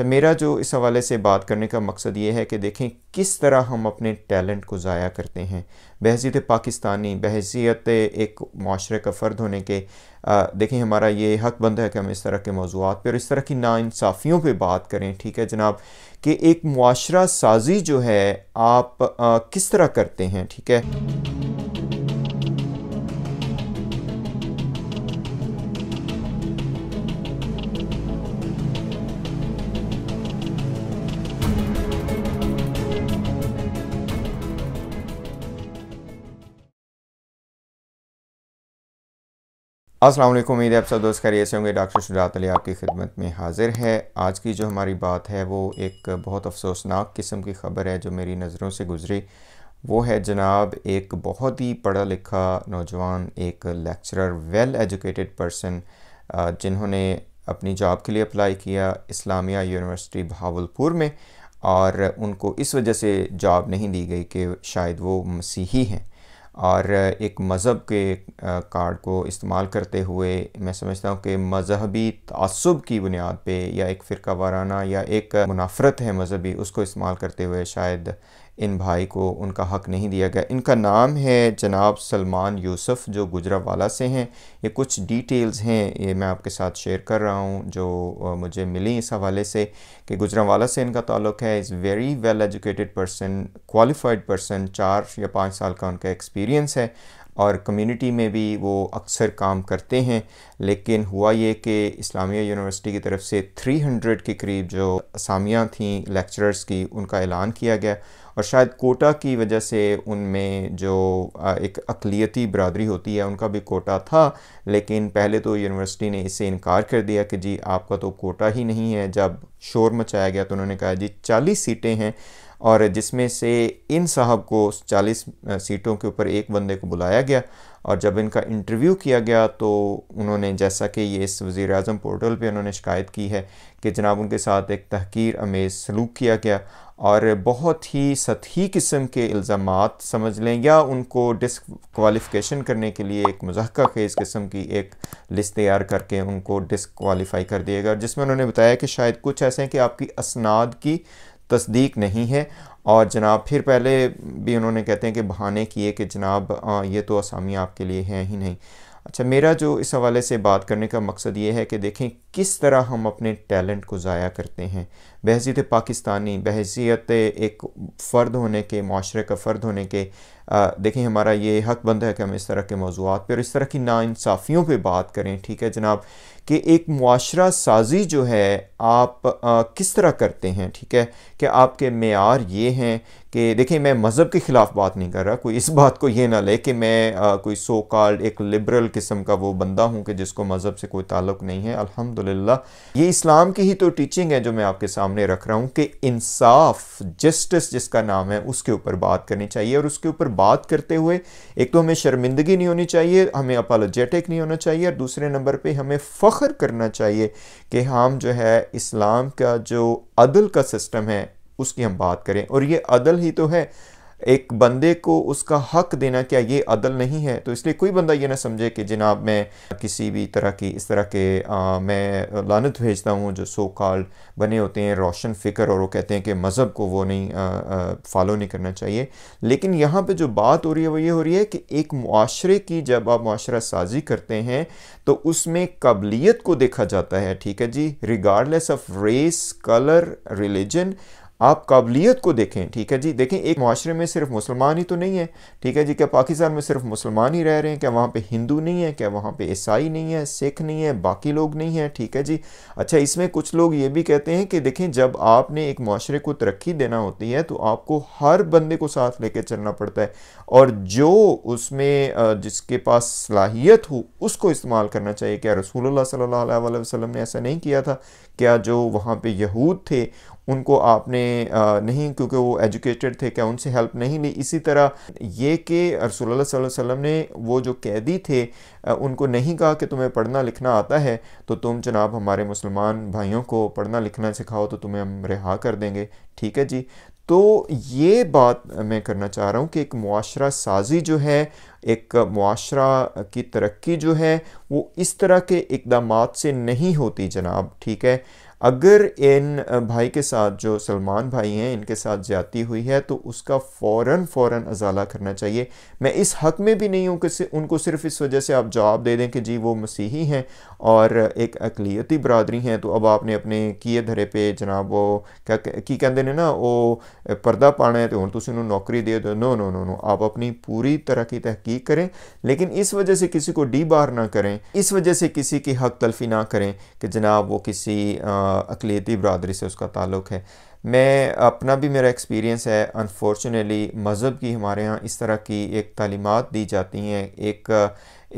अच्छा मेरा जो इस हवाले से बात करने का मकसद ये है कि देखें किस तरह हम अपने टैलेंट को ज़ाया करते हैं बहसीत पाकिस्तानी बहसीत एक माशरे का फ़र्द होने के आ, देखें हमारा ये हक बंद है कि हम इस तरह के मौजूद पर और इस तरह की नाानसाफ़ियों पर बात करें ठीक है जनाब कि एक माशरा साजी जो है आप आ, किस तरह करते हैं ठीक है असल उम्मीद है आप सब दोस्त खैरियत से होंगे डॉक्टर शुजात अली आपकी खिदमत में हाजिर है आज की जो हमारी बात है वो एक बहुत अफसोसनाक किस्म की ख़बर है जो मेरी नज़रों से गुजरी वो है जनाब एक बहुत ही पढ़ा लिखा नौजवान एक लेक्चरर वेल एजुकेटेड पर्सन जिन्होंने अपनी जॉब के लिए अप्लाई किया इस्लामिया यूनिवर्सिटी भावलपुर में और उनको इस वजह से जॉब नहीं दी गई कि शायद वो मसीही हैं और एक मज़हब के कार्ड को इस्तेमाल करते हुए मैं समझता हूँ कि मजहबी तसब की बुनियाद पे या एक फ़िरका वाराना या एक मुनाफरत है मजहबी उसको इस्तेमाल करते हुए शायद इन भाई को उनका हक नहीं दिया गया इनका नाम है जनाब सलमान यूसुफ जो गुजरावाला से हैं ये कुछ डिटेल्स हैं ये मैं आपके साथ शेयर कर रहा हूँ जो मुझे मिली इस हवाले से कि गुजरावाला से इनका ताल्लुक़ है is very well educated person qualified person चार या पाँच साल का उनका एक्सपीरियंस है और कम्युनिटी में भी वो अक्सर काम करते हैं लेकिन हुआ ये कि इस्लामिया यूनिवर्सिटी की तरफ से 300 के करीब जो असामियाँ थीं लेक्चरर्स की उनका ऐलान किया गया और शायद कोटा की वजह से उनमें जो एक अकलीती बरदरी होती है उनका भी कोटा था लेकिन पहले तो यूनिवर्सिटी ने इससे इनकार कर दिया कि जी आपका तो कोटा ही नहीं है जब शोर मचाया गया तो उन्होंने कहा जी चालीस सीटें हैं और जिसमें से इन साहब को 40 सीटों के ऊपर एक बंदे को बुलाया गया और जब इनका इंटरव्यू किया गया तो उन्होंने जैसा कि ये इस वज़ी अजम पोर्टल पर उन्होंने शिकायत की है कि जनाब उनके साथ एक तहकीर अमेज़ सलूक किया गया और बहुत ही सतही किस्म के इल्ज़ाम समझ लें या उनको डिसकवालिफ़िकेशन करने के लिए एक मजाक खेज़ किस्म की एक लिस्ट तैयार करके उनको डिसकवालीफाई कर दिया गया जिसमें उन्होंने बताया कि शायद कुछ ऐसे हैं कि आपकी असनाद की तस्दीक नहीं है और जनाब फिर पहले भी उन्होंने कहते हैं कि बहाने किए कि जनाब ये तो असामी आपके लिए हैं ही नहीं अच्छा मेरा जो इस हवाले से बात करने का मकसद ये है कि देखें किस तरह हम अपने टैलेंट को ज़ाया करते हैं बहसीत पाकिस्तानी बहसीत एक फ़र्द होने के माशरे का फ़र्द होने के देखें हमारा ये हक बंद है कि हम इस तरह के मौजूद पर और इस तरह की नाानसाफ़ियों पर बात करें ठीक है जनाब कि एक मुआरा साजी जो है आप आ, किस तरह करते हैं ठीक है कि आपके मैार ये हैं कि देखिए मैं मज़हब के ख़िलाफ़ बात नहीं कर रहा कोई इस बात को ये ना ले कि मैं आ, कोई सो कॉल्ड एक लिबरल किस्म का वो बंदा हूँ कि जिसको मज़हब से कोई ताल्लुक़ नहीं है अल्हम्दुलिल्लाह ये इस्लाम की ही तो टीचिंग है जो मैं आपके सामने रख रहा हूँ कि इंसाफ जस्टिस जिसका नाम है उसके ऊपर बात करनी चाहिए और उसके ऊपर बात करते हुए एक तो हमें शर्मिंदगी नहीं होनी चाहिए हमें अपोलोजेटिक नहीं होना चाहिए और दूसरे नंबर पर हमें फ़ख्र करना चाहिए कि हम जो है इस्लाम का जो अदल का सिस्टम है उसकी हम बात करें और ये अदल ही तो है एक बंदे को उसका हक देना क्या ये अदल नहीं है तो इसलिए कोई बंदा ये ना समझे कि जनाब मैं किसी भी तरह की इस तरह के आ, मैं लानत भेजता हूँ जो सो कॉल्ड बने होते हैं रोशन फ़िक्र और वो कहते हैं कि मज़हब को वो नहीं फॉलो नहीं करना चाहिए लेकिन यहाँ पे जो बात हो रही है वो ये हो रही है कि एक माशरे की जब आप माशरा साजी करते हैं तो उसमें काबिलियत को देखा जाता है ठीक है जी regardless of race colour religion आप काबिलियत को देखें ठीक है जी देखें एक माशरे में सिर्फ मुसलमान ही तो नहीं है ठीक है जी क्या पाकिस्तान में सिर्फ मुसलमान ही रह रहे हैं क्या वहाँ पे हिंदू नहीं है क्या वहाँ पे ईसाई नहीं है सिख नहीं है बाकी लोग नहीं हैं ठीक है जी अच्छा इसमें कुछ लोग ये भी कहते हैं कि देखें जब आपने एक माशरे को तरक्की देना होती है तो आपको हर बंदे को साथ लेके चलना पड़ता है और जो उसमें जिसके पास सलाहियत हो उसको इस्तेमाल करना चाहिए क्या रसूल सल्ला वसलम ने ऐसा नहीं किया था क्या जो वहाँ पर यहूद थे उनको आपने नहीं क्योंकि वो एजुकेटेड थे क्या उनसे हेल्प नहीं ली इसी तरह ये कि रसोल्ला वसम ने वो जो कैदी थे उनको नहीं कहा कि तुम्हें पढ़ना लिखना आता है तो तुम जनाब हमारे मुसलमान भाइयों को पढ़ना लिखना सिखाओ तो तुम्हें हम रिहा कर देंगे ठीक है जी तो ये बात मैं करना चाह रहा हूँ कि एक मुआरा साजी जो है एक मुआरा की तरक्की जो है वो इस तरह के इकदाम से नहीं होती जनाब ठीक है अगर इन भाई के साथ जो सलमान भाई हैं इनके साथ ज्यादा हुई है तो उसका फ़ौर फ़ौर अजाला करना चाहिए मैं इस हक़ में भी नहीं हूँ कि उनको सिर्फ इस वजह से आप जवाब दे दें कि जी वो मसीही हैं और एक अकलीती बरदरी हैं तो अब आपने अपने किए धरे पे जनाब वो क्या की कहते हैं ना वो पर्दा पाना है तो हूँ तुम उन्होंने नौकरी दे दो नो नो नो नो आप अपनी पूरी तरह की तहकीक करें लेकिन इस वजह से किसी को डी बार ना करें इस वजह से किसी की हक़ तलफी ना करें कि जनाब वो किसी आ, अकलीती बरदरी से उसका ताल्लुक़ है मैं अपना भी मेरा एक्सपीरियंस है अनफॉर्चुनेटली मज़हब की हमारे यहाँ इस तरह की एक तलीमत दी जाती हैं एक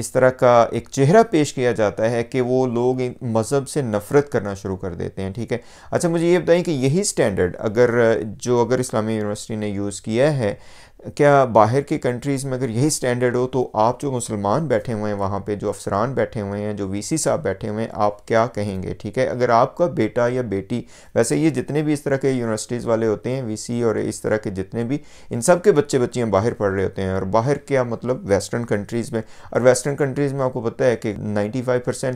इस तरह का एक चेहरा पेश किया जाता है कि वो लोग मज़हब से नफ़रत करना शुरू कर देते हैं ठीक है अच्छा मुझे ये बताएं कि यही स्टैंडर्ड अगर जो अगर इस्लामी यूनिवर्सिटी ने यूज़ किया है क्या बाहर की कंट्रीज़ में अगर यही स्टैंडर्ड हो तो आप जो मुसलमान बैठे हुए हैं वहाँ पे जो अफसरान बैठे हुए हैं जो वीसी साहब बैठे हुए हैं आप क्या कहेंगे ठीक है अगर आपका बेटा या बेटी वैसे ये जितने भी इस तरह के यूनिवर्सिटीज़ वाले होते हैं वीसी और इस तरह के जितने भी इन सब के बच्चे बच्चियाँ बाहर पढ़ रहे होते हैं और बाहर क्या मतलब वेस्टर्न कंट्रीज़ में और वेस्टर्न कंट्रीज़ में आपको पता है कि नाइन्टी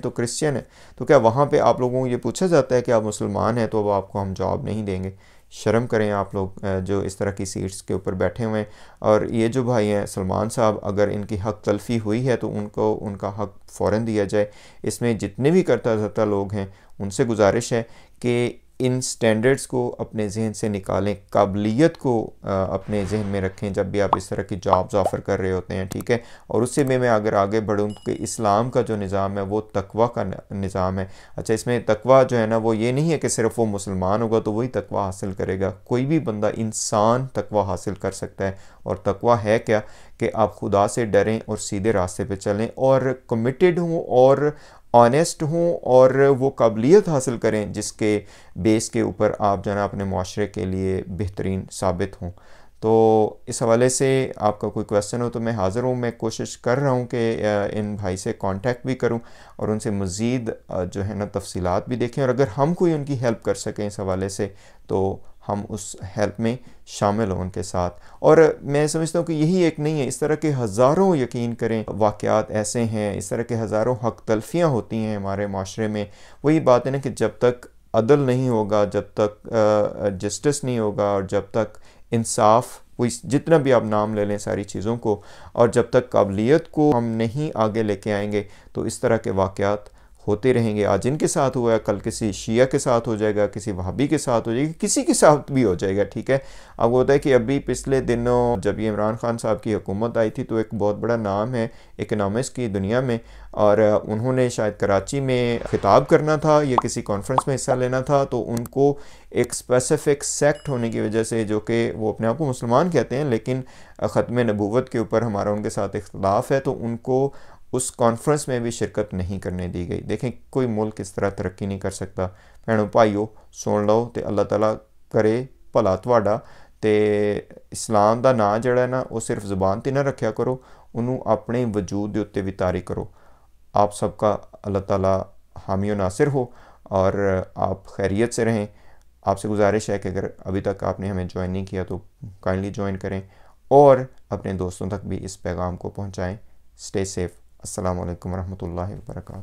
तो क्रिश्चन है तो क्या वहाँ पर आप लोगों को ये पूछा जाता है कि आप मुसलमान हैं तो अब आपको हम जॉब नहीं देंगे शर्म करें आप लोग जो इस तरह की सीट्स के ऊपर बैठे हुए हैं और ये जो भाई हैं सलमान साहब अगर इनकी हक तलफी हुई है तो उनको उनका हक फ़ौर दिया जाए इसमें जितने भी करता धरता लोग हैं उनसे गुजारिश है कि इन स्टैंडर्ड्स को अपने जहन से निकालें काबिलियत को अपने जहन में रखें जब भी आप इस तरह की जॉब्स ऑफ़र कर रहे होते हैं ठीक है और उससे भी मैं अगर आगे बढ़ूँ कि इस्लाम का जो निज़ाम है वो तकवा का निज़ाम है अच्छा इसमें तकवा जो है ना वो ये नहीं है कि सिर्फ वो मुसलमान होगा तो वही तकवा हासिल करेगा कोई भी बंदा इंसान तकवा हासिल कर सकता है और तकवा है क्या कि आप खुदा से डरें और सीधे रास्ते पर चलें और कमिटेड हों और ऑनेस्ट हों और वो काबिलियत हासिल करें जिसके बेस के ऊपर आप जो है अपने माशरे के लिए बेहतरीन साबित हों तो इस हवाले से आपका कोई क्वेश्चन हो तो मैं हाज़िर हूँ मैं कोशिश कर रहा हूँ कि इन भाई से कांटेक्ट भी करूँ और उनसे मज़ीद जो है ना तफसीलात भी देखें और अगर हम कोई उनकी हेल्प कर सकें इस हवाले से तो हम उस हेल्प में शामिल हों उनके साथ और मैं समझता हूँ कि यही एक नहीं है इस तरह के हज़ारों यकीन करें वाक़ात ऐसे हैं इस तरह के हज़ारों हक तलफियाँ होती हैं हमारे माशरे में वही बात है ना कि जब तक अदल नहीं होगा जब तक जस्टिस नहीं होगा और जब तक इंसाफ कोई जितना भी आप नाम ले लें सारी चीज़ों को और जब तक काबिलियत को हम नहीं आगे लेके आएंगे तो इस तरह के वाक़ात होते रहेंगे आज इनके साथ हुआ कल किसी शिया के साथ हो जाएगा किसी वहाबी के साथ हो जाएगा किसी के साथ भी हो जाएगा ठीक है अब होता है कि अभी पिछले दिनों जब ये इमरान खान साहब की हुकूमत आई थी तो एक बहुत बड़ा नाम है इकनॉमिक्स की दुनिया में और उन्होंने शायद कराची में खिताब करना था या किसी कॉन्फ्रेंस में हिस्सा लेना था तो उनको एक स्पेसिफिक सेक्ट होने की वजह से जो कि वो अपने आप को मुसलमान कहते हैं लेकिन ख़त्म नबूवत के ऊपर हमारा उनके साथ इख्तलाफ है तो उनको उस कॉन्फ्रेंस में भी शिरकत नहीं करने दी गई देखें कोई मुल्क इस तरह तरक्की नहीं कर सकता भैनों भाईओ सुन लो तो अल्लाह तला करे भला थोड़ा तो इस्लाम का ना जड़ा ना वो सिर्फ ਜ਼ੁਬਾਨ ਤੇ ना रख्या करो ਉਹਨੂੰ अपने वजूद के उत्ते भी तारी करो आप सबका अल्लाह तला हामी नासिर हो और आप खैरियत से रहें आपसे गुजारिश है कि अगर अभी तक आपने हमें ज्वाइन नहीं किया तो काइंडली ज्वाइन करें और अपने दोस्तों तक भी इस पैगाम को पहुँचाएँ स्टे सेफ़ असलकम वरहमल वर्का